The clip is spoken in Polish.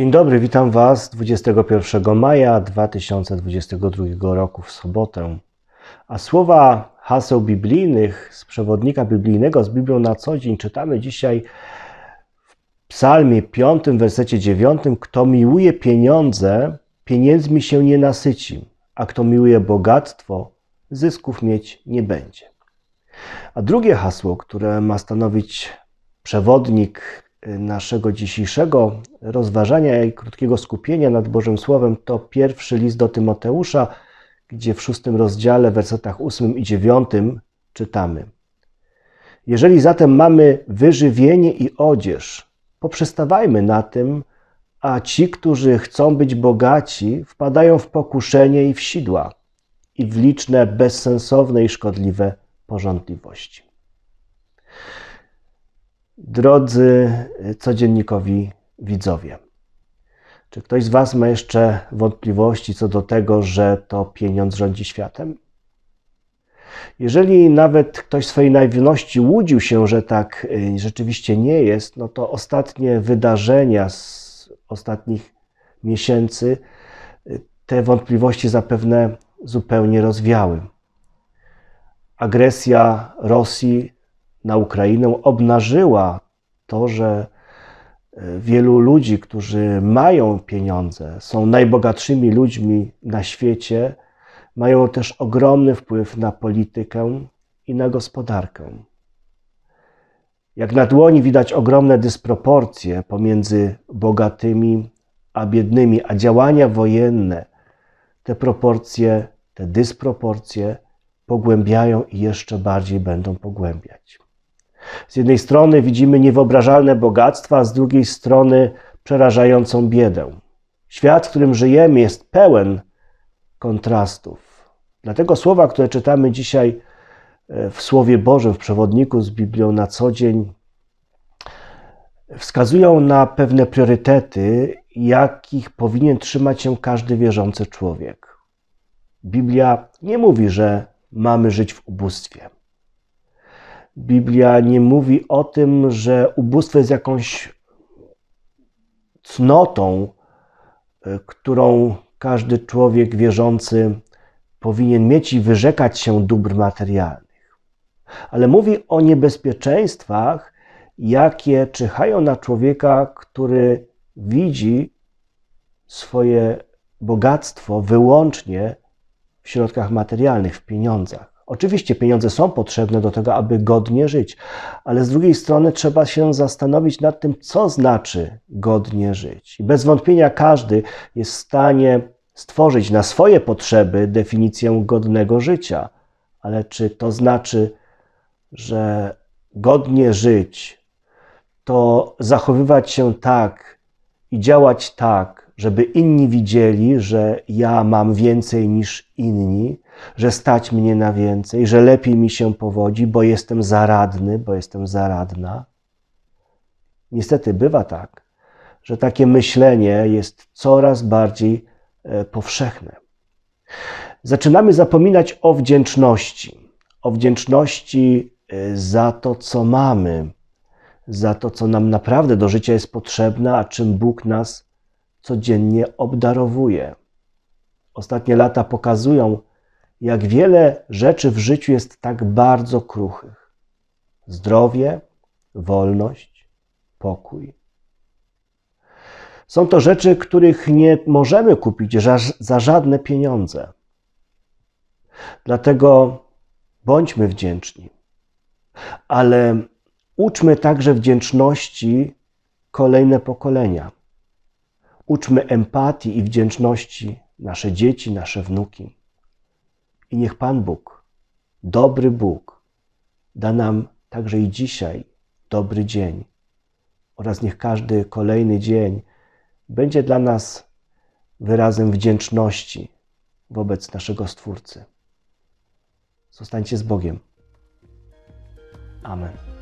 Dzień dobry, witam Was 21 maja 2022 roku w sobotę. A słowa haseł biblijnych z przewodnika biblijnego z Biblią na co dzień czytamy dzisiaj w Psalmie 5, wersecie 9. Kto miłuje pieniądze, pieniędzmi się nie nasyci, a kto miłuje bogactwo, zysków mieć nie będzie. A drugie hasło, które ma stanowić przewodnik naszego dzisiejszego rozważania i krótkiego skupienia nad Bożym Słowem to pierwszy list do Tymoteusza, gdzie w szóstym rozdziale, wersetach ósmym i dziewiątym czytamy. Jeżeli zatem mamy wyżywienie i odzież, poprzestawajmy na tym, a ci, którzy chcą być bogaci, wpadają w pokuszenie i w sidła i w liczne bezsensowne i szkodliwe pożądliwości. Drodzy y, codziennikowi widzowie, czy ktoś z Was ma jeszcze wątpliwości co do tego, że to pieniądz rządzi światem? Jeżeli nawet ktoś w swojej naiwności łudził się, że tak y, rzeczywiście nie jest, no to ostatnie wydarzenia z ostatnich miesięcy y, te wątpliwości zapewne zupełnie rozwiały. Agresja Rosji na Ukrainę obnażyła to, że e, wielu ludzi, którzy mają pieniądze, są najbogatszymi ludźmi na świecie, mają też ogromny wpływ na politykę i na gospodarkę. Jak na dłoni widać ogromne dysproporcje pomiędzy bogatymi a biednymi, a działania wojenne te proporcje, te dysproporcje pogłębiają i jeszcze bardziej będą pogłębiać. Z jednej strony widzimy niewyobrażalne bogactwa, z drugiej strony przerażającą biedę. Świat, w którym żyjemy, jest pełen kontrastów. Dlatego słowa, które czytamy dzisiaj e, w Słowie Bożym, w przewodniku z Biblią na co dzień, wskazują na pewne priorytety, jakich powinien trzymać się każdy wierzący człowiek. Biblia nie mówi, że mamy żyć w ubóstwie. Biblia nie mówi o tym, że ubóstwo jest jakąś cnotą, e, którą każdy człowiek wierzący powinien mieć i wyrzekać się dóbr materialnych. Ale mówi o niebezpieczeństwach, jakie czyhają na człowieka, który widzi swoje bogactwo wyłącznie w środkach materialnych, w pieniądzach. Oczywiście pieniądze są potrzebne do tego, aby godnie żyć, ale z drugiej strony trzeba się zastanowić nad tym, co znaczy godnie żyć. I bez wątpienia każdy jest w stanie stworzyć na swoje potrzeby definicję godnego życia, ale czy to znaczy, że godnie żyć to zachowywać się tak, i działać tak, żeby inni widzieli, że ja mam więcej niż inni, że stać mnie na więcej, że lepiej mi się powodzi, bo jestem zaradny, bo jestem zaradna. Niestety bywa tak, że takie myślenie jest coraz bardziej e, powszechne. Zaczynamy zapominać o wdzięczności, o wdzięczności e, za to, co mamy, za to, co nam naprawdę do życia jest potrzebne, a czym Bóg nas codziennie obdarowuje. Ostatnie lata pokazują, jak wiele rzeczy w życiu jest tak bardzo kruchych: zdrowie, wolność, pokój. Są to rzeczy, których nie możemy kupić za żadne pieniądze. Dlatego bądźmy wdzięczni. Ale Uczmy także wdzięczności kolejne pokolenia. Uczmy empatii i wdzięczności nasze dzieci, nasze wnuki. I niech Pan Bóg, dobry Bóg, da nam także i dzisiaj dobry dzień. Oraz niech każdy kolejny dzień będzie dla nas wyrazem wdzięczności wobec naszego Stwórcy. Zostańcie z Bogiem. Amen.